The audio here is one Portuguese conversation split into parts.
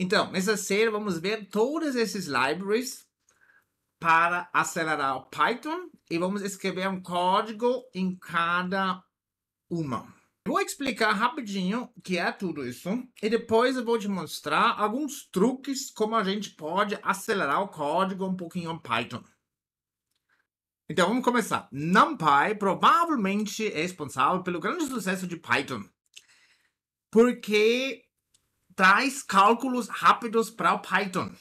Então, nessa série vamos ver todas essas libraries para acelerar o Python e vamos escrever um código em cada uma. Vou explicar rapidinho o que é tudo isso e depois eu vou te mostrar alguns truques como a gente pode acelerar o código um pouquinho em Python. Então vamos começar. NumPy provavelmente é responsável pelo grande sucesso de Python. Porque traz cálculos rápidos para o Python.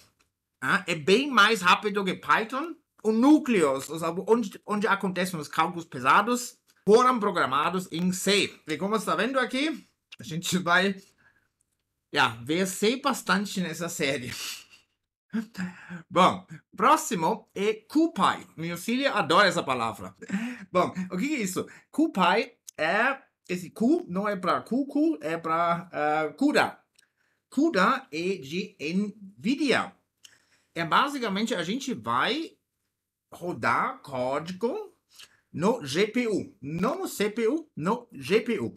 Tá? é bem mais rápido que Python. O núcleos, ou onde, onde acontecem os cálculos pesados, foram programados em C. E como está vendo aqui, a gente vai yeah, ver C bastante nessa série. Bom, próximo é CuPy. Minha filha adora essa palavra. Bom, o que é isso? CuPy é. Esse cu não é para cucu, é para uh, ah, cura. CUDA e de NVIDIA. É basicamente a gente vai rodar código no GPU, não no CPU, no GPU.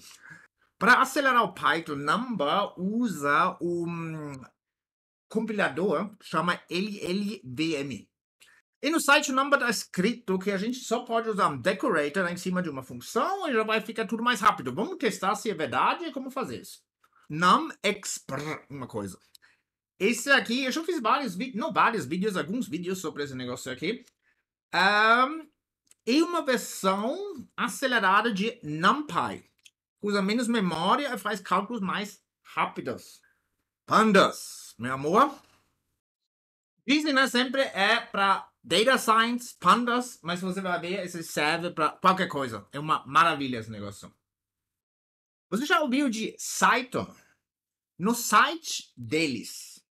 Para acelerar o Python, Number usa um compilador que chama LLVM. E no site Number está escrito que a gente só pode usar um decorator em cima de uma função e já vai ficar tudo mais rápido. Vamos testar se é verdade e como fazer isso. Não expr uma coisa. Esse aqui, eu já fiz vários vídeos, não vários vídeos, alguns vídeos sobre esse negócio aqui. Um, e uma versão acelerada de NumPy. Usa menos memória e faz cálculos mais rápidos. Pandas, meu amor. Dizem, né, sempre é para Data Science, Pandas, mas você vai ver, esse serve para qualquer coisa. É uma maravilha esse negócio. Você já ouviu de Saito? No site deles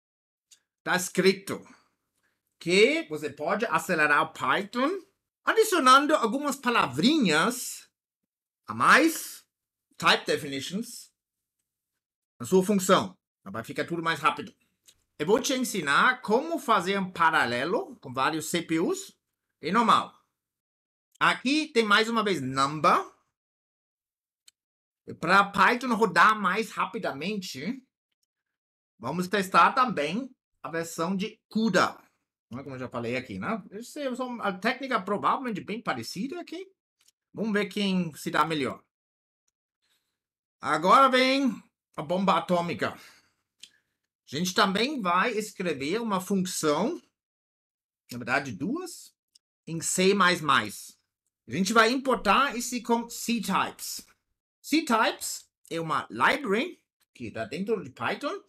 está escrito que você pode acelerar o Python adicionando algumas palavrinhas a mais, type definitions, na sua função. Vai ficar tudo mais rápido. Eu vou te ensinar como fazer um paralelo com vários CPUs. É normal. Aqui tem mais uma vez number para Python rodar mais rapidamente, vamos testar também a versão de CUDA. Né, como eu já falei aqui, né? Essa é uma técnica provavelmente bem parecida aqui. Vamos ver quem se dá melhor. Agora vem a bomba atômica. A gente também vai escrever uma função, na verdade duas, em C++. A gente vai importar esse com C-types. C-Types é uma library que está dentro de Python.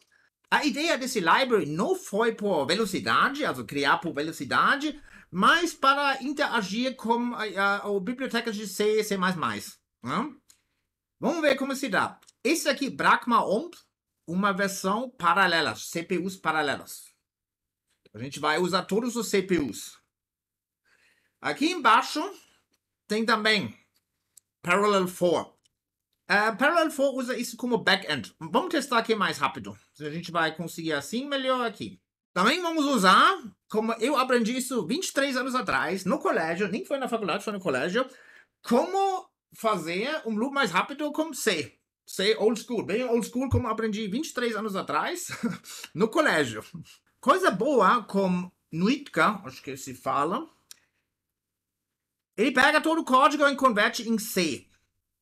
A ideia desse library não foi por velocidade, also criar por velocidade, mas para interagir com a, a, a biblioteca de C e C++. Né? Vamos ver como se dá. Esse aqui, Brachma uma versão paralela, CPUs paralelas. A gente vai usar todos os CPUs. Aqui embaixo tem também Parallel 4. Uh, Parallel 4 usa isso como back-end. Vamos testar aqui mais rápido. Se a gente vai conseguir assim, melhor aqui. Também vamos usar, como eu aprendi isso 23 anos atrás, no colégio, nem foi na faculdade, foi no colégio, como fazer um loop mais rápido com C. C old school, bem old school, como aprendi 23 anos atrás, no colégio. Coisa boa com Nuitka, acho que se fala, ele pega todo o código e converte em C.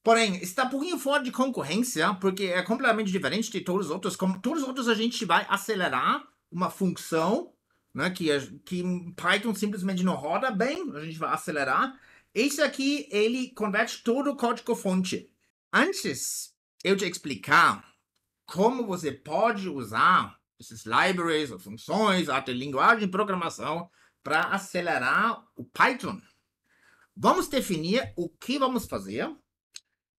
Porém, está um pouquinho fora de concorrência, porque é completamente diferente de todos os outros. Como todos os outros, a gente vai acelerar uma função né, que, é, que Python simplesmente não roda bem, a gente vai acelerar. Esse aqui, ele converte todo o código-fonte. Antes eu te explicar como você pode usar esses libraries ou funções, até linguagem de programação, para acelerar o Python, vamos definir o que vamos fazer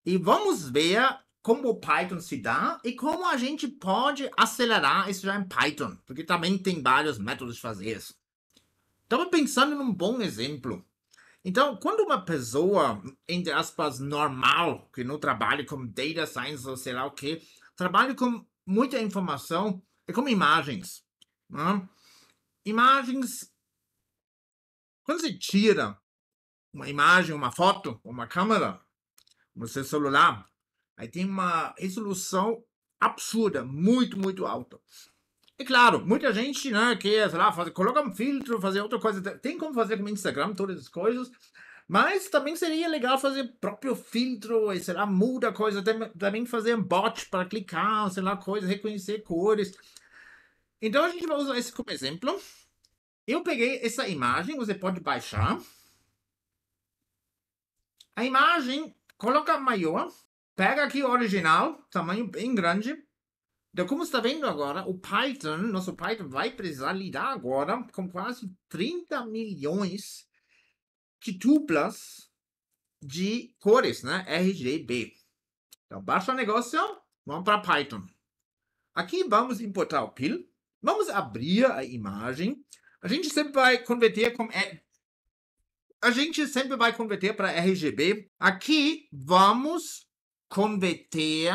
e vamos ver como o Python se dá e como a gente pode acelerar isso já em Python, porque também tem vários métodos de fazer isso. Estava pensando num bom exemplo. Então, quando uma pessoa, entre aspas, normal, que não trabalha com data science ou sei lá o que, trabalha com muita informação, é como imagens. Né? Imagens. Quando você tira uma imagem, uma foto, uma câmera, no seu celular, aí tem uma resolução absurda, muito, muito alta. e claro, muita gente, né, quer, sei lá, fazer, coloca um filtro, fazer outra coisa. Tem como fazer com o Instagram, todas as coisas. Mas também seria legal fazer próprio filtro, e, sei lá, muda coisa. Também fazer um bot para clicar, sei lá, coisa, reconhecer cores. Então a gente vai usar esse como exemplo. Eu peguei essa imagem, você pode baixar. A imagem coloca maior, pega aqui o original, tamanho bem grande. Então, como está vendo agora, o Python, nosso Python vai precisar lidar agora com quase 30 milhões de tuplas de cores, né? RGB. Então, baixa o negócio, vamos para Python. Aqui vamos importar o PIL, vamos abrir a imagem. A gente sempre vai converter com é, a gente sempre vai converter para RGB. Aqui vamos converter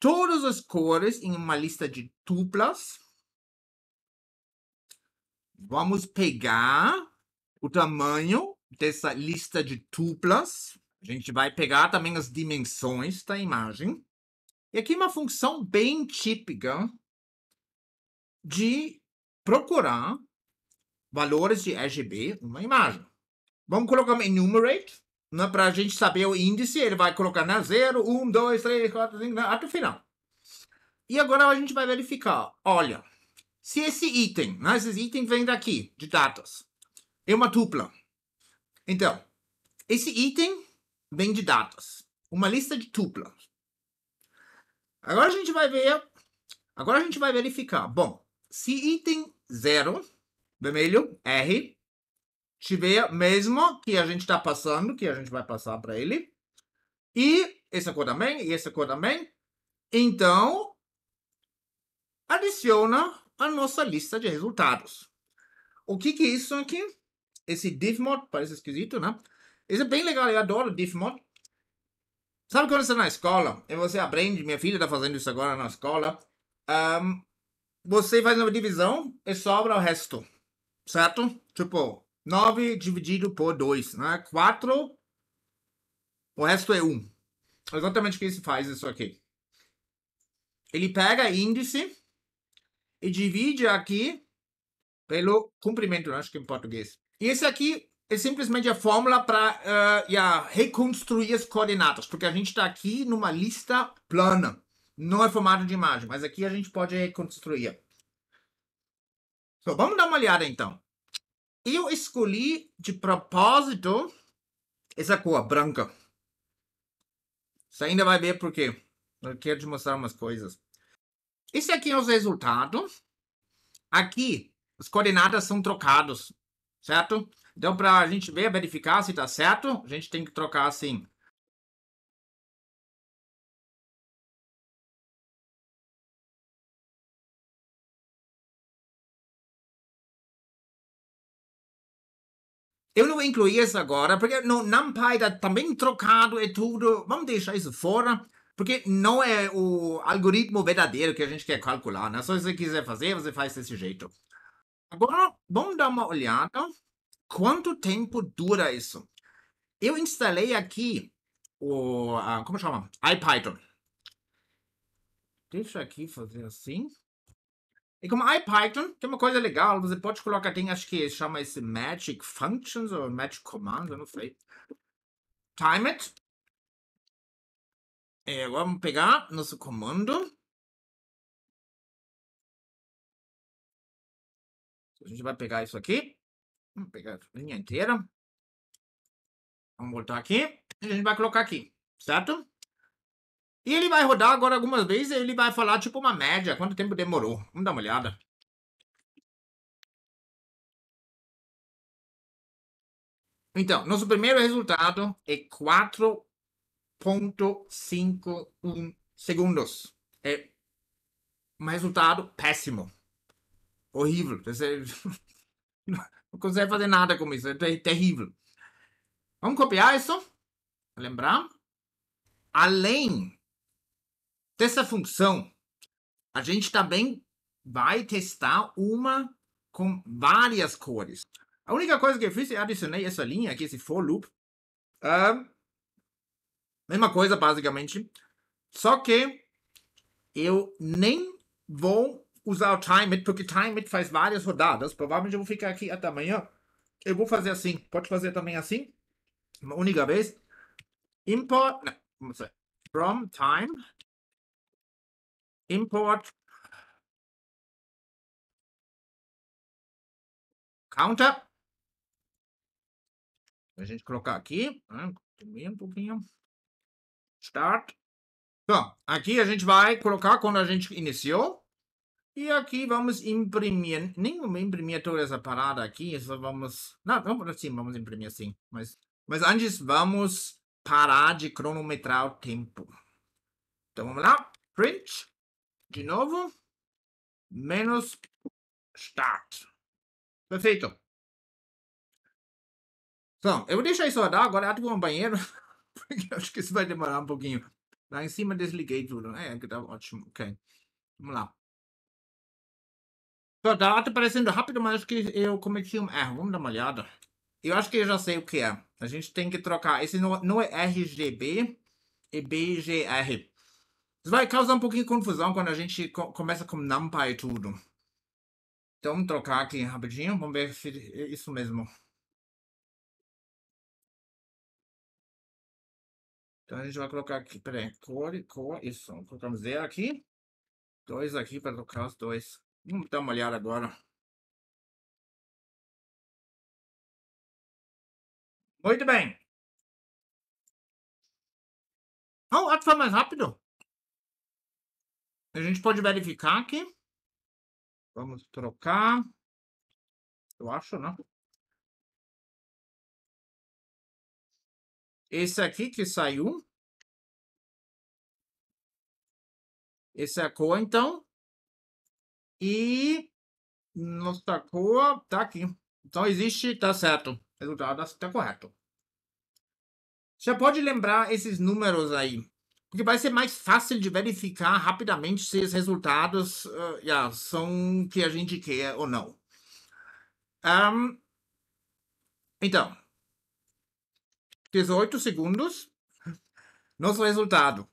todas as cores em uma lista de tuplas. Vamos pegar o tamanho dessa lista de tuplas. A gente vai pegar também as dimensões da imagem. E aqui uma função bem típica de procurar valores de RGB uma imagem. Vamos colocar um enumerate, né, para a gente saber o índice, ele vai colocar na 0, 1, 2, 3, 4, 5, até o final. E agora a gente vai verificar, olha, se esse item, né, esse item vem daqui, de datas, é uma tupla. Então, esse item vem de datas, uma lista de tuplas. Agora a gente vai ver, agora a gente vai verificar, bom, se item 0 vermelho, R, tiver mesmo que a gente está passando, que a gente vai passar para ele. E essa cor também, e essa cor também. Então, adiciona a nossa lista de resultados. O que, que é isso aqui? Esse divmod, parece esquisito, né? Isso é bem legal, eu adoro divmod. Sabe quando você está é na escola e você aprende, minha filha está fazendo isso agora na escola, um, você faz uma divisão e sobra o resto certo? Tipo, 9 dividido por 2, né? 4, o resto é 1. Exatamente o que se faz isso aqui. Ele pega índice e divide aqui pelo comprimento, acho que em português. E esse aqui é simplesmente a fórmula para uh, eh, yeah, reconstruir as coordenadas, porque a gente está aqui numa lista plana. Não é formato de imagem, mas aqui a gente pode reconstruir. Então, vamos dar uma olhada então. Eu escolhi de propósito essa cor branca. Você ainda vai ver por quê. Eu quero te mostrar umas coisas. Esse aqui é os resultados. Aqui, as coordenadas são trocadas, certo? Então, para a gente ver, verificar se está certo, a gente tem que trocar assim. Eu não incluí isso agora, porque no NumPy está também trocado e tudo. Vamos deixar isso fora, porque não é o algoritmo verdadeiro que a gente quer calcular, né? Só se você quiser fazer, você faz desse jeito. Agora, vamos dar uma olhada. Quanto tempo dura isso? Eu instalei aqui o... como chama? IPython. Deixa aqui fazer assim. E como IPython tem é uma coisa legal, você pode colocar, tem acho que chama esse Magic Functions ou Magic Commands, eu não sei. Time it. E é, agora vamos pegar nosso comando. A gente vai pegar isso aqui. Vamos pegar a linha inteira. Vamos voltar aqui. E a gente vai colocar aqui, certo? E ele vai rodar agora algumas vezes e ele vai falar tipo uma média, quanto tempo demorou. Vamos dar uma olhada. Então, nosso primeiro resultado é 4.51 segundos. É um resultado péssimo. Horrível. Você não consegue fazer nada com isso. É terrível. Vamos copiar isso? Lembrar? Além Dessa função, a gente também vai testar uma com várias cores. A única coisa que eu fiz é adicionei essa linha aqui, esse for loop. Uh, mesma coisa, basicamente. Só que eu nem vou usar o time it, porque time it faz várias rodadas. Provavelmente eu vou ficar aqui até amanhã. Eu vou fazer assim. Pode fazer também assim. Uma única vez. Import. Não, from time import counter. A gente colocar aqui, né, um pouquinho. Start. Então, aqui a gente vai colocar quando a gente iniciou. E aqui vamos imprimir. Nem vamos imprimir toda essa parada aqui. Só vamos. Não, vamos assim, vamos imprimir assim Mas, mas antes vamos parar de cronometrar o tempo. Então vamos lá. Print de novo, menos start. Perfeito. Então, eu vou deixar isso rodar, agora ativo um banheiro, porque acho que isso vai demorar um pouquinho. Lá em cima desliguei tudo, né? é, que tá ótimo, ok. Vamos lá. Só tá aparecendo rápido, mas acho que eu cometi um erro, vamos dar uma olhada. Eu acho que eu já sei o que é. A gente tem que trocar, esse não, não é RGB, é BGR vai causar um pouquinho de confusão quando a gente co começa com NumPy e tudo. Então, vamos trocar aqui rapidinho, vamos ver se é isso mesmo. Então, a gente vai colocar aqui, peraí, e cor. isso. Colocamos zero aqui, dois aqui para trocar os dois. Vamos dar uma olhada agora. Muito bem. Olha o ato foi mais rápido. A gente pode verificar aqui. Vamos trocar. Eu acho, né? Esse aqui que saiu. Essa é a cor, então. E nossa cor tá aqui. Então existe, tá certo. O resultado está correto. Já pode lembrar esses números aí. Porque vai ser mais fácil de verificar rapidamente se os resultados uh, yeah, são que a gente quer ou não. Um, então, 18 segundos. Nosso resultado: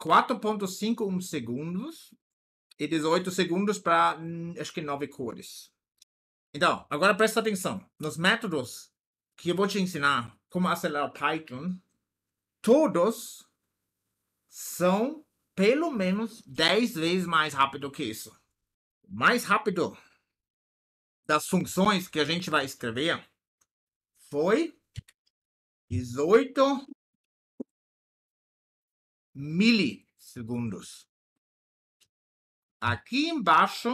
4,51 segundos e 18 segundos para hum, acho que 9 cores. Então, agora presta atenção nos métodos que eu vou te ensinar como acelerar Python todos são pelo menos 10 vezes mais rápido que isso. Mais rápido das funções que a gente vai escrever foi 18 milissegundos. Aqui embaixo,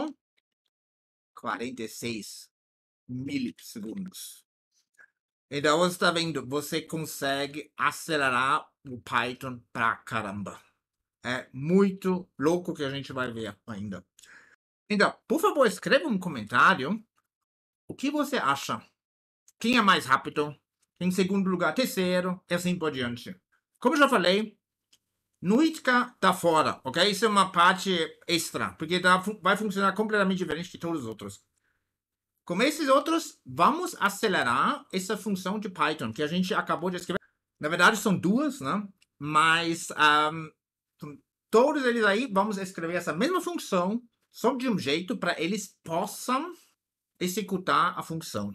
46 milissegundos. Então você está vendo, você consegue acelerar o Python pra caramba. É muito louco que a gente vai ver ainda. Então, por favor, escreva um comentário. O que você acha? Quem é mais rápido? Em segundo lugar, terceiro, e assim por diante. Como eu já falei, Nuitka tá fora, ok? Isso é uma parte extra, porque tá, vai funcionar completamente diferente de todos os outros. Como esses outros, vamos acelerar essa função de Python que a gente acabou de escrever. Na verdade, são duas, né? Mas um, todos eles aí, vamos escrever essa mesma função, só de um jeito, para eles possam executar a função.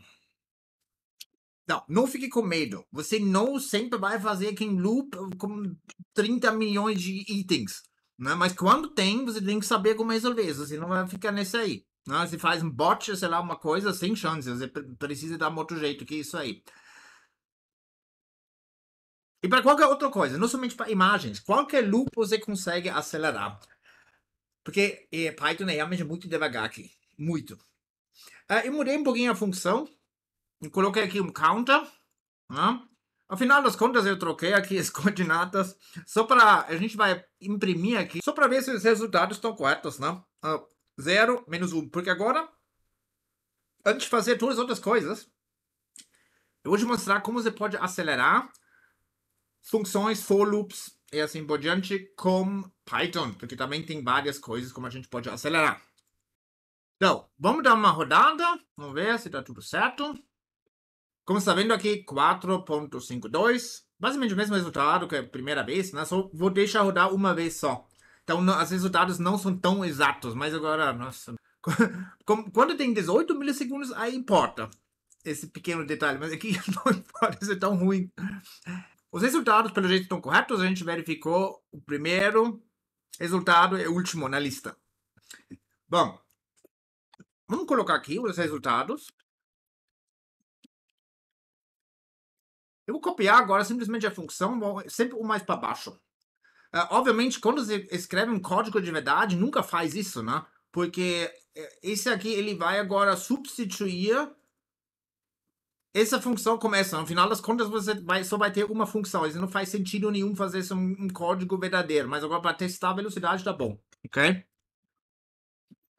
Não, não fique com medo. Você não sempre vai fazer aqui em loop com 30 milhões de itens. Né? Mas quando tem, você tem que saber como resolver. Você não vai ficar nesse aí. Ah, se faz um bot, sei lá, uma coisa, sem chance. Você precisa dar um outro jeito que isso aí. E para qualquer outra coisa, não somente para imagens, qualquer loop você consegue acelerar. Porque é, Python é realmente muito devagar aqui. Muito. Uh, eu mudei um pouquinho a função. Coloquei aqui um counter. Né? Afinal das contas, eu troquei aqui as coordenadas. Só para. A gente vai imprimir aqui. Só para ver se os resultados estão corretos, né? Uh, 0 menos 1. Porque agora, antes de fazer todas as outras coisas, eu vou te mostrar como você pode acelerar funções, for loops e assim por diante com Python, porque também tem várias coisas como a gente pode acelerar. Então, vamos dar uma rodada, vamos ver se está tudo certo. Como está vendo aqui, 4.52, basicamente o mesmo resultado que a primeira vez, né? Só vou deixar rodar uma vez só. Então, não, os resultados não são tão exatos, mas agora, nossa. Quando tem 18 milissegundos, aí importa esse pequeno detalhe, mas aqui não importa ser é tão ruim. Os resultados, pelo jeito, estão corretos. A gente verificou o primeiro resultado é o último na lista. Bom, vamos colocar aqui os resultados. Eu vou copiar agora simplesmente a função, sempre o mais para baixo. É, obviamente, quando você escreve um código de verdade, nunca faz isso, né? Porque é, esse aqui, ele vai agora substituir essa função começa. No final das contas, você vai, só vai ter uma função. Isso não faz sentido nenhum fazer isso um, um código verdadeiro. Mas agora, para testar a velocidade, tá bom. Ok?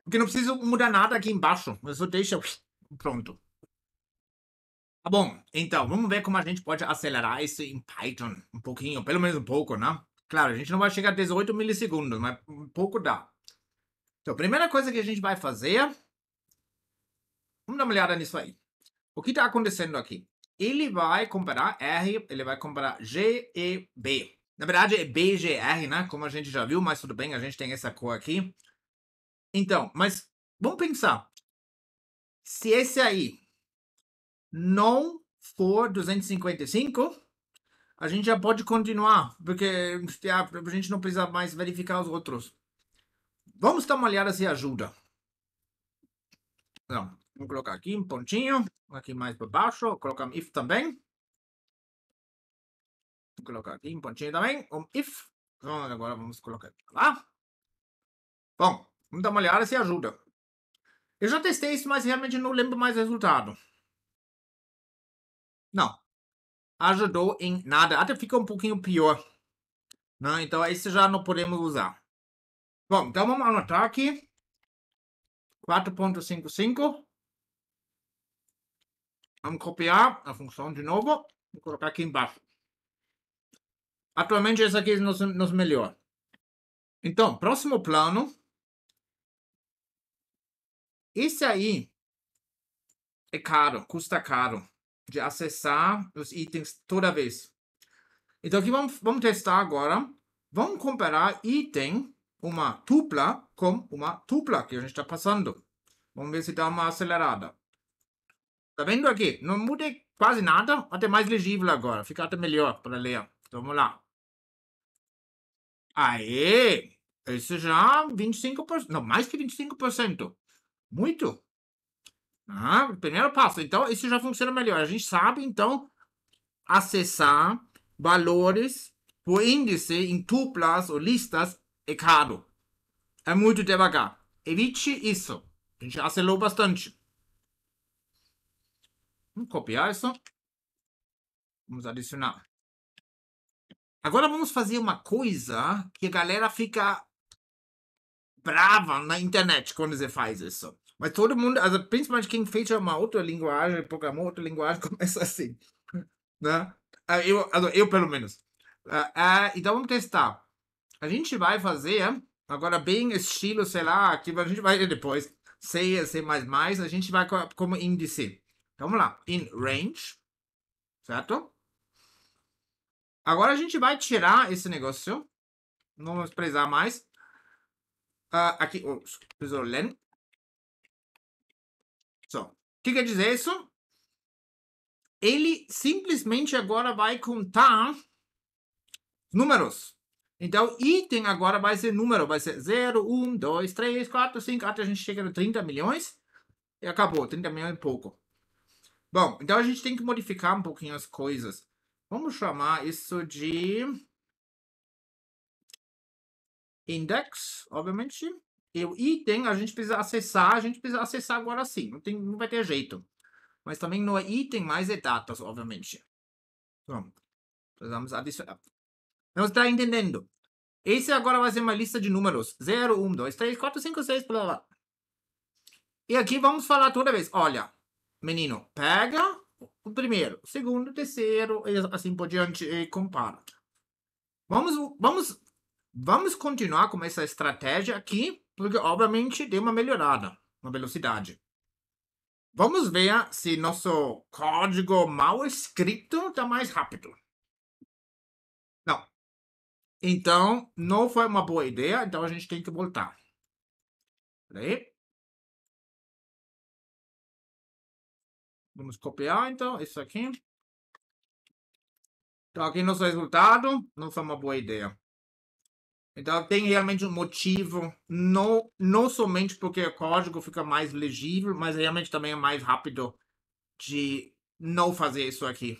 Porque não preciso mudar nada aqui embaixo. Eu só deixo pronto. Tá bom. Então, vamos ver como a gente pode acelerar isso em Python. Um pouquinho, pelo menos um pouco, né? Claro, a gente não vai chegar a 18 milissegundos, mas um pouco dá. Então, a primeira coisa que a gente vai fazer. Vamos dar uma olhada nisso aí. O que está acontecendo aqui? Ele vai comparar R, ele vai comparar G e B. Na verdade, é BGR, né? Como a gente já viu, mas tudo bem, a gente tem essa cor aqui. Então, mas vamos pensar. Se esse aí não for 255, a gente já pode continuar, porque a gente não precisa mais verificar os outros. Vamos dar uma olhada se ajuda. Então, vou colocar aqui um pontinho, aqui mais para baixo, vou colocar um if também. Vou colocar aqui um pontinho também, um if. Então, agora vamos colocar lá. Bom, vamos dar uma olhada se ajuda. Eu já testei isso, mas realmente não lembro mais o resultado. Não, ajudou em nada. Até fica um pouquinho pior. Né? Então, esse já não podemos usar. Bom, então vamos anotar aqui. 4.55. Vamos copiar a função de novo. Vou colocar aqui embaixo. Atualmente, esse aqui nos, nos melhor. Então, próximo plano. Esse aí é caro, custa caro de acessar os itens toda vez. Então aqui vamos, vamos testar agora. Vamos comparar item, uma tupla, com uma tupla que a gente está passando. Vamos ver se dá uma acelerada. Está vendo aqui? Não mudei quase nada, até mais legível agora. Fica até melhor para ler. Então, vamos lá. Aê! Isso já 25%. Não, mais que 25%. Muito. Ah, primeiro passo. Então, isso já funciona melhor. A gente sabe, então, acessar valores por índice em tuplas ou listas é caro. É muito devagar. Evite isso. A gente acelerou bastante. Vamos copiar isso. Vamos adicionar. Agora vamos fazer uma coisa que a galera fica brava na internet quando você faz isso. Mas todo mundo, assim, principalmente quem fez uma outra linguagem, programou outra linguagem, começa assim. Né? Ah, eu, also, eu, pelo menos. Uh, uh, então vamos testar. A gente vai fazer, agora bem estilo, sei lá, que a gente vai depois, C, C++, a gente vai como índice. Então vamos lá, in range, certo? Agora a gente vai tirar esse negócio, não vamos precisar mais. Uh, aqui, oh, precisou len, que quer dizer isso? Ele simplesmente agora vai contar números. Então, item agora vai ser número, vai ser 0, 1, 2, 3, 4, 5, até a gente chega a 30 milhões. E acabou, 30 milhões é pouco. Bom, então a gente tem que modificar um pouquinho as coisas. Vamos chamar isso de index, obviamente. Eu, e tem, a gente precisa acessar, a gente precisa acessar agora sim, não, tem, não vai ter jeito. Mas também não é item mais é datas, obviamente. Então, precisamos adicionar. Não está entendendo. Esse agora vai ser uma lista de números. 0, 1, 2, 3, 4, 5, 6, blá, blá. E aqui vamos falar toda vez. Olha, menino, pega o primeiro, o segundo, o terceiro, e assim por diante, e compara. Vamos, vamos, vamos continuar com essa estratégia aqui porque obviamente deu uma melhorada na velocidade. Vamos ver se nosso código mal escrito está mais rápido. Não. Então, não foi uma boa ideia, então a gente tem que voltar. Peraí. Vamos copiar, então, isso aqui. Então, aqui nosso resultado não foi uma boa ideia. Então tem realmente um motivo, não, não somente porque o código fica mais legível, mas realmente também é mais rápido de não fazer isso aqui.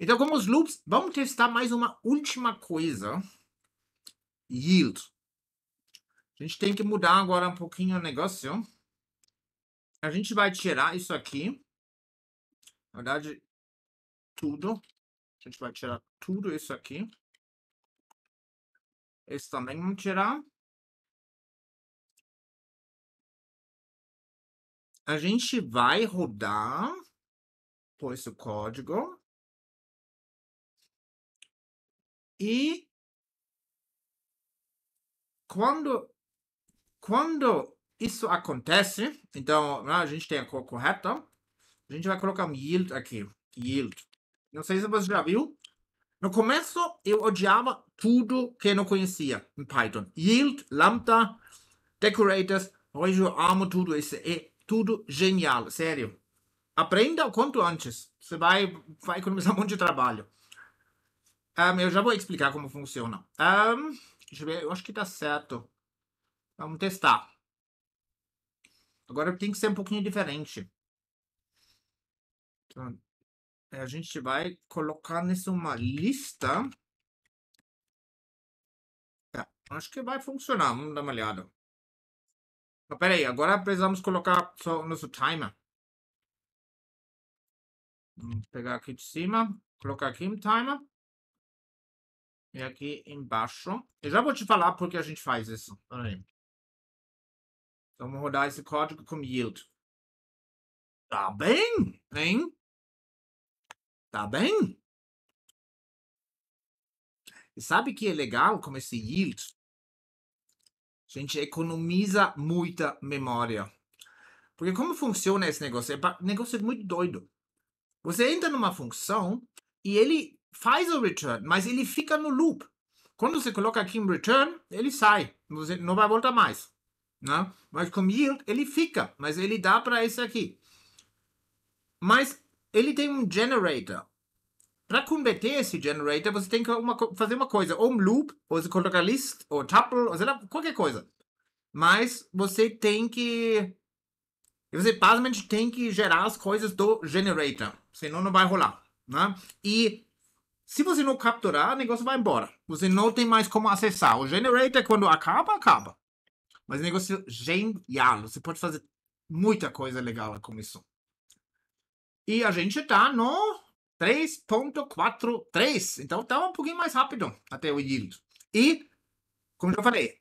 Então, como os loops, vamos testar mais uma última coisa. Yield. A gente tem que mudar agora um pouquinho o negócio. A gente vai tirar isso aqui. Na verdade, tudo. A gente vai tirar tudo isso aqui. Esse também vamos é tirar. A gente vai rodar por esse código. E quando, quando isso acontece, então ah, a gente tem a cor correta, a gente vai colocar um yield aqui. Yield. Não sei se você já viu, no começo, eu odiava tudo que eu não conhecia em Python. Yield, Lambda, Decorators. Hoje eu amo tudo isso. É tudo genial, sério. Aprenda o quanto antes. Você vai, vai economizar um monte de trabalho. Um, ehm, eu já vou explicar como funciona. Um, ehm, deixa eu ver, eu acho que tá certo. Vamos testar. Agora tem que ser um pouquinho diferente. É, a gente vai colocar nisso uma lista. Tá, acho que vai funcionar. Vamos dar uma olhada. Mas peraí, agora precisamos colocar só o nosso timer. Vamos pegar aqui de cima, colocar aqui um timer. E aqui embaixo. Eu já vou te falar porque a gente faz isso. Peraí. Então, vamos rodar esse código com yield. Tá bem, hein? Tá bem? E sabe que é legal como esse yield? A gente economiza muita memória. Porque como funciona esse negócio? É um negócio muito doido. Você entra numa função e ele faz o return, mas ele fica no loop. Quando você coloca aqui em return, ele sai. Você não vai voltar mais. Né? Mas com yield, ele fica. Mas ele dá para esse aqui. Mas ele tem um generator. Para converter esse generator, você tem que uma, fazer uma coisa, ou um loop, ou você colocar list, ou tuple, ou sei lá, qualquer coisa. Mas você tem que. Você basicamente tem que gerar as coisas do generator, senão não vai rolar. Né? E se você não capturar, o negócio vai embora. Você não tem mais como acessar. O generator, quando acaba, acaba. Mas negócio é genial. Você pode fazer muita coisa legal com isso. E a gente tá no 3.43. Então tá um pouquinho mais rápido até o yield. E, como já falei,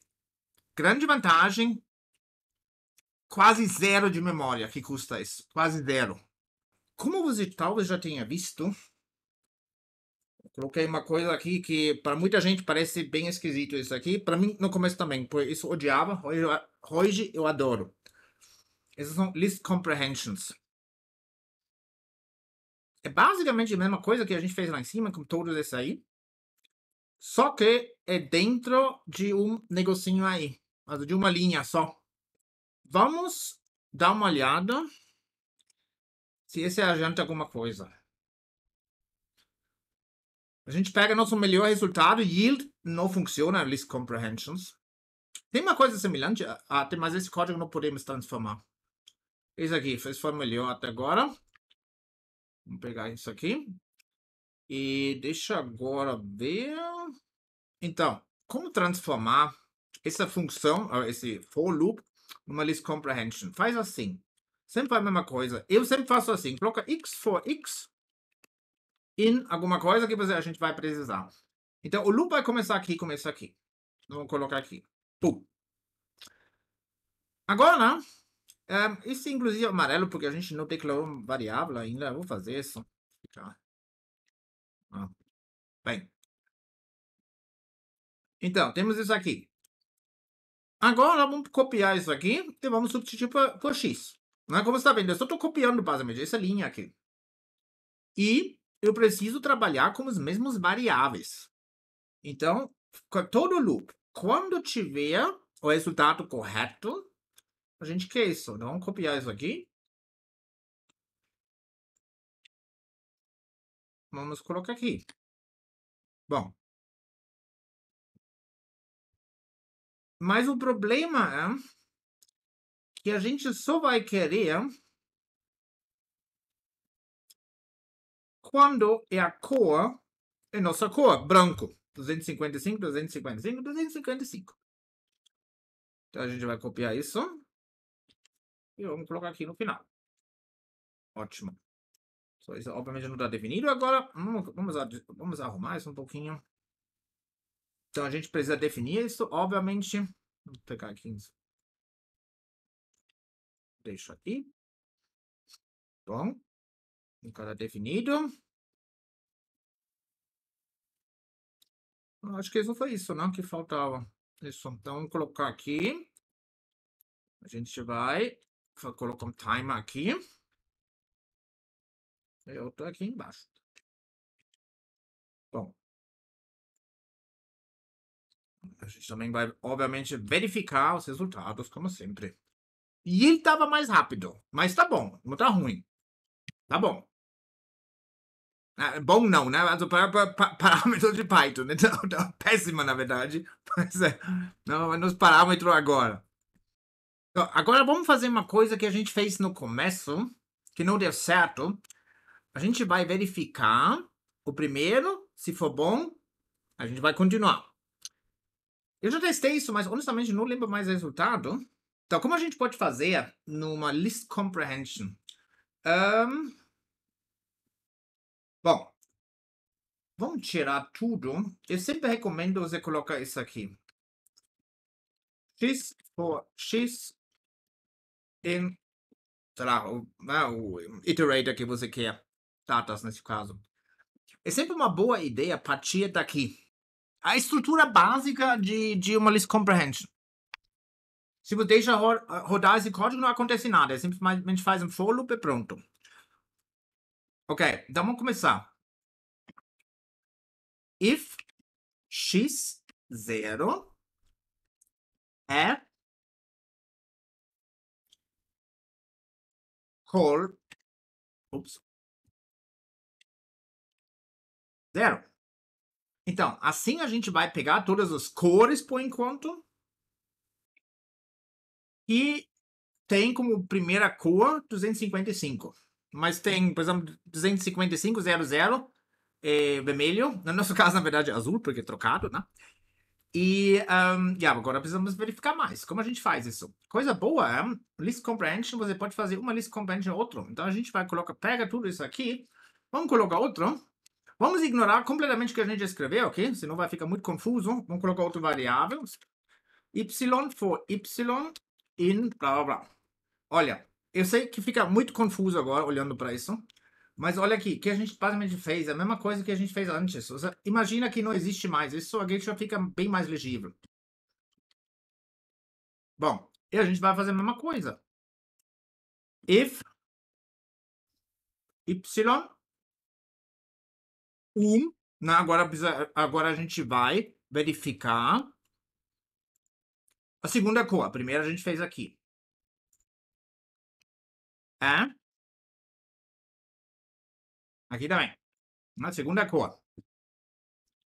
grande vantagem, quase zero de memória que custa isso. Quase zero. Como você talvez já tenha visto, coloquei uma coisa aqui que para muita gente parece bem esquisito isso aqui. Para mim, no começo também, por isso odiava. hoje eu adoro. Essas são list comprehensions. É basicamente a mesma coisa que a gente fez lá em cima, com todos esses aí. Só que é dentro de um negocinho aí. Mas de uma linha só. Vamos dar uma olhada se esse adianta é alguma coisa. A gente pega nosso melhor resultado, yield, não funciona, list comprehensions. Tem uma coisa semelhante, ah, ah, tem, mas esse código não podemos transformar. Esse aqui, esse foi melhor até agora. Vamos pegar isso aqui. E deixa agora ver. Então, como transformar essa função, ah, esse for loop, numa list comprehension? Faz assim. Sempre a mesma coisa. Eu sempre faço assim. Coloca x for x em alguma coisa que a gente vai precisar. Então, o loop vai começar aqui, começar aqui. Vamos colocar aqui. Pum. Agora, né? Um, é, isso inclusive é amarelo, porque a gente não declarou variável ainda. Vou fazer isso. Ah. Bem. Então, temos isso aqui. Agora vamos copiar isso aqui e vamos substituir por x. Né? Como você está vendo, eu só estou copiando basicamente essa linha aqui. E eu preciso trabalhar com os mesmos variáveis. Então, todo loop, quando tiver o resultado correto, a gente quer isso. Então, vamos copiar isso aqui. Vamos colocar aqui. Bom. Mas o problema é que a gente só vai querer quando é a cor, é nossa cor, branco. 255, 255, 255. Então a gente vai copiar isso. E vamos colocar aqui no final. Ótimo. Só isso, obviamente, não está definido. Agora, vamos, vamos arrumar isso um pouquinho. Então, a ah, gente precisa definir isso, obviamente. Vou pegar aqui. Deixa aqui. Bom. Então, cara definido. Acho que isso foi isso, não? Que faltava. Isso. Então, vamos colocar aqui. A gente vai colocar um timer aqui. Eu outro aqui embaixo. Bom. A gente também vai, obviamente, verificar os resultados, como sempre. E ele tava mais rápido. Mas tá bom, não tá ruim. Tá bom. Ah, bom não, né? Mas o parâmetro de Python. Então, péssima, na verdade. Mas é, não, é nos parâmetros agora. Agora vamos fazer uma coisa que a gente fez no começo, que não deu certo. A gente vai verificar o primeiro, se for bom, a gente vai continuar. Eu já testei isso, mas honestamente não lembro mais o resultado. Então, como a gente pode fazer numa list comprehension? Um... Bom, vamos tirar tudo. Eu sempre recomendo você colocar isso aqui. X for X tem, sei lá, o, né, o iterator que você é quer, datas nesse caso. É sempre uma boa ideia partir daqui. A estrutura básica de, de uma list comprehension. Se você deixa ah, rodar esse código, não acontece nada. É simplesmente faz um for loop e pronto. Ok, então vamos começar. If x0 é call. Ups. Zero. Então, assim a gente vai pegar todas as cores por enquanto. E tem como primeira cor 255. Mas tem, por exemplo, 255, 00, é, vermelho. No nosso caso, na verdade, é azul, porque é trocado, né? E um, yeah, agora precisamos verificar mais. Como a gente faz isso? Coisa boa é list comprehension, você pode fazer uma list comprehension outro. Então a gente vai colocar, pega tudo isso aqui, vamos colocar outro. Vamos ignorar completamente o que a gente escreveu, ok? Senão vai ficar muito confuso. Vamos colocar outra variável. Y for Y in blá blá blá. Olha, eu sei que fica muito confuso agora olhando para isso. Mas olha aqui, que a gente basicamente fez a mesma coisa que a gente fez antes. Seja, imagina que não existe mais. Isso aqui já fica bem mais legível. Bom, e a gente vai fazer a mesma coisa. If y 1, né? agora, agora a gente vai verificar a segunda é cor. A primeira a gente fez aqui. É? Aqui também. Na segunda cor.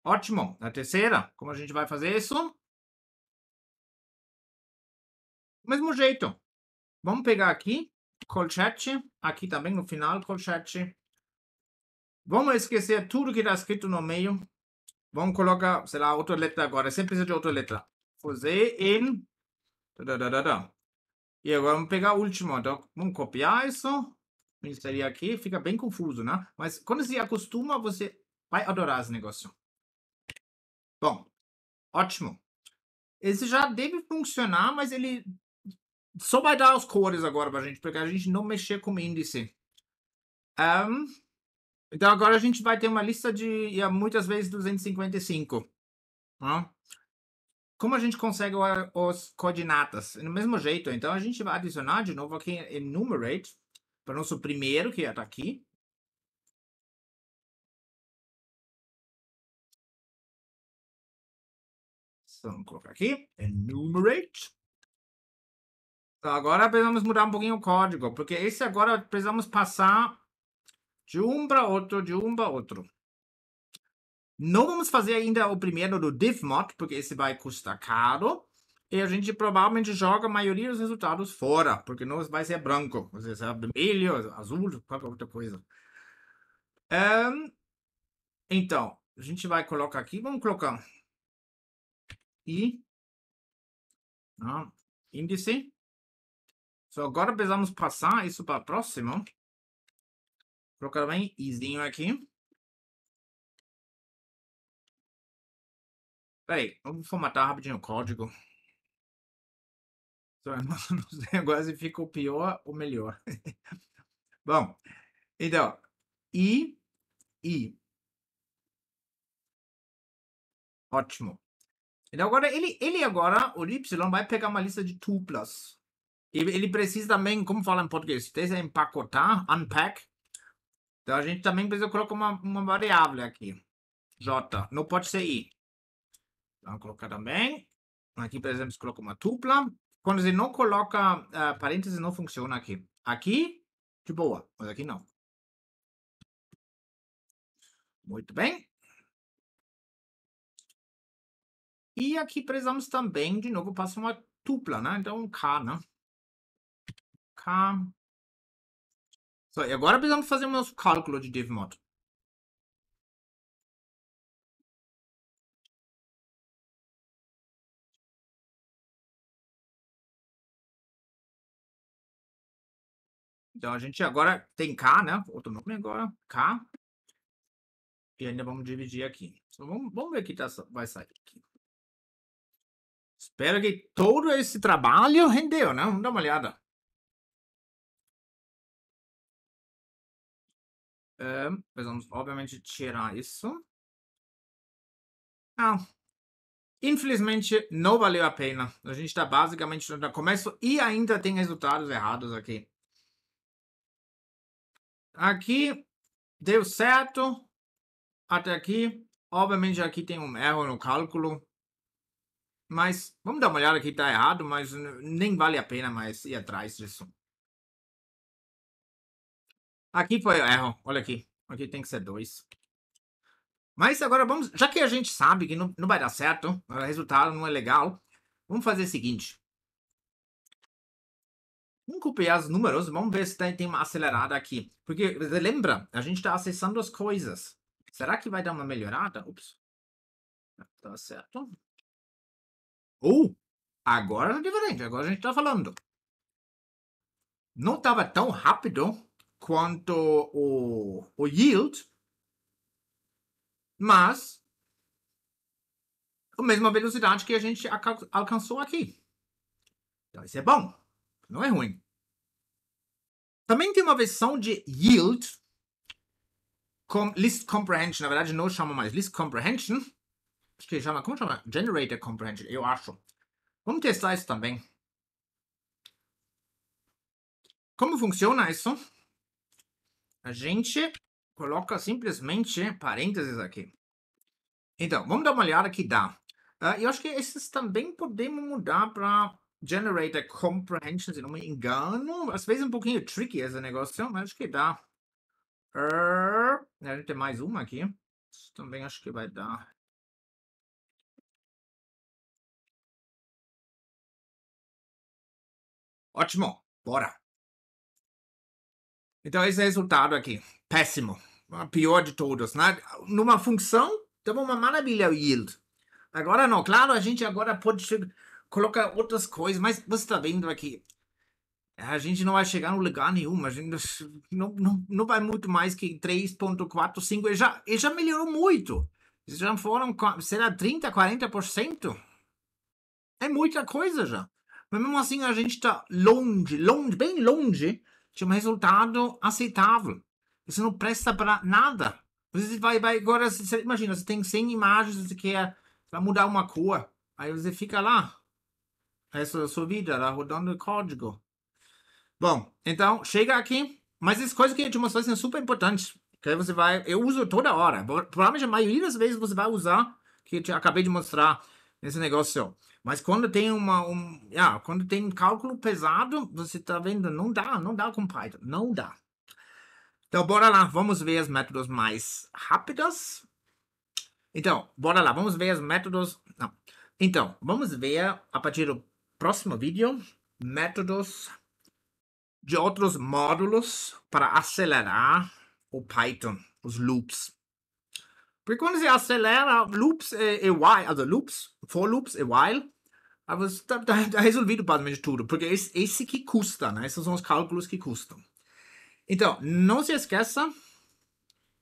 Ótimo. Na terceira, como a gente vai fazer isso? Do mesmo jeito. Vamos pegar aqui, colchete. Aqui também no final, colchete. Vamos esquecer tudo que está escrito no meio. Vamos colocar, sei lá, outra letra agora. Sempre precisa de outra letra. Fazer em... E agora vamos pegar a última. Então, vamos copiar isso inserir aqui, fica bem confuso, né? Mas quando se acostuma, você vai adorar esse negócio. Bom, ótimo. Esse já deve funcionar, mas ele só vai dar as cores agora pra gente, porque a gente não mexer com o índice. Um, então agora a gente vai ter uma lista de é muitas vezes 255. Né? Como a gente consegue as coordenadas? No mesmo jeito, então a gente vai adicionar de novo aqui em enumerate para o nosso primeiro, que está aqui. Então, vamos colocar aqui, enumerate. Então, agora precisamos mudar um pouquinho o código, porque esse agora precisamos passar de um para outro, de um para outro. Não vamos fazer ainda o primeiro do divmod, porque esse vai custar caro e a gente provavelmente joga a maioria dos resultados fora, porque não vai ser branco, você sabe, é vermelho, azul, qualquer outra coisa. Um, então, a gente vai colocar aqui, vamos colocar I, ah, índice. Só agora precisamos passar isso para próximo. Colocar bem izinho aqui. Peraí, vamos formatar rapidinho o código então é nosso negócios e fica o pior ou melhor. Bom, então, e, e. Ótimo. Então agora ele, ele agora, o Y, vai pegar uma lista de tuplas. Ele precisa também, como fala em português, desempacotar, unpack. Então a gente também precisa colocar uma, uma variável aqui. J, não pode ser I. Vamos colocar também. Aqui, por exemplo, coloca uma tupla. Quando você não coloca uh, parênteses, não funciona aqui. Aqui, de boa, mas aqui não. Muito bem. E aqui precisamos também, de novo, passar uma tupla, né? Então, K, né? K. So, e agora precisamos fazer o nosso cálculo de DevMod. Então a gente agora tem K, né? Outro nome agora, K. E ainda vamos dividir aqui. Então, vamos, vamos ver o que tá, vai sair aqui. Espero que todo esse trabalho rendeu, né? Vamos dar uma olhada. É, vamos, obviamente, tirar isso. Ah, infelizmente, não valeu a pena. A gente está basicamente no começo e ainda tem resultados errados aqui. Aqui deu certo até aqui. Obviamente aqui tem um erro no cálculo. Mas vamos dar uma olhada aqui, tá errado, mas nem vale a pena mais ir atrás disso. Aqui foi o erro, olha aqui. Aqui tem que ser dois. Mas agora vamos, já que a gente sabe que não, não vai dar certo, o resultado não é legal, vamos fazer o seguinte. Vamos copiar os números, vamos ver se tem, tem uma acelerada aqui. Porque, lembra, a gente está acessando as coisas. Será que vai dar uma melhorada? Ups. Ah, tá certo. Ou, uh, agora é diferente, agora a gente está falando. Não estava tão rápido quanto o, o yield, mas a mesma velocidade que a gente alcançou aqui. Então, isso é bom. Não é ruim. Também tem uma versão de Yield, com, List Comprehension, na verdade não chama mais List Comprehension, acho que chama, como chama? Generator Comprehension, eu acho. Vamos testar isso também. Como funciona isso? A gente coloca simplesmente parênteses aqui. Então, vamos dar uma olhada que dá. Uh, eu acho que esses também podemos mudar para Generator Comprehension, se não me engano. Às vezes é um pouquinho tricky esse negócio, mas acho que dá. Uh, a gente tem mais uma aqui. Isso também acho que vai dar. Ótimo, bora. Então esse é o resultado aqui. Péssimo. A pior de todos, né? Numa função, tava uma maravilha o yield. Agora não, claro, a gente agora pode chegar coloca outras coisas, mas você está vendo aqui. A gente não vai chegar em lugar nenhum, a gente não, não, não vai muito mais que 3,45. Ele já, e já melhorou muito. Já foram, será 30%, 40%? É muita coisa já. Mas mesmo assim a gente está longe, longe, bem longe de um resultado aceitável. Você não presta para nada. Você vai, vai agora, você, imagina, você tem 100 imagens, você quer mudar uma cor. Aí você fica lá essa sua vida, rodando código. Bom, então chega aqui, mas essas coisas que eu te mostrei são super importantes. que você vai, eu uso toda hora, provavelmente a maioria das vezes você vai usar, que eu te acabei de mostrar nesse negócio. Mas quando tem uma, um, yeah, quando tem um cálculo pesado, você está vendo, não dá, não dá com Python, não dá. Então bora lá, vamos ver as métodos mais rápidas. Então, bora lá, vamos ver as métodos. Não. Então, vamos ver a partir do próximo vídeo métodos de outros módulos para acelerar o Python, os loops. Porque quando você acelera loops e, é, e é while, also loops, for loops e é while, está tá, tá resolvido basicamente tudo, porque esse, esse que custa, né? Esses são os cálculos que custam. Então, não se esqueça,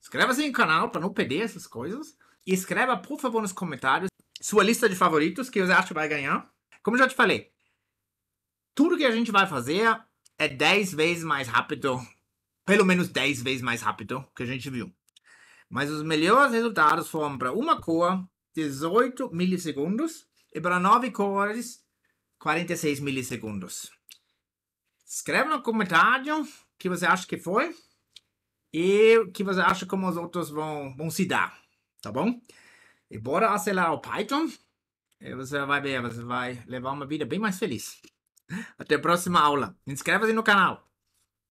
inscreva-se no canal para não perder essas coisas. E escreva, por favor, nos comentários sua lista de favoritos que você acha que vai ganhar. Como já te falei, tudo que a gente vai fazer é 10 vezes mais rápido, pelo menos 10 vezes mais rápido que a gente viu. Mas os melhores resultados foram para uma cor, 18 milissegundos, e para nove cores, 46 milissegundos. Escreve no comentário o que você acha que foi e o que você acha como os outros vão, vão se dar, tá bom? E bora acelerar o Python e você vai ver, você vai levar uma vida bem mais feliz. Até a próxima aula. Inscreva-se no canal.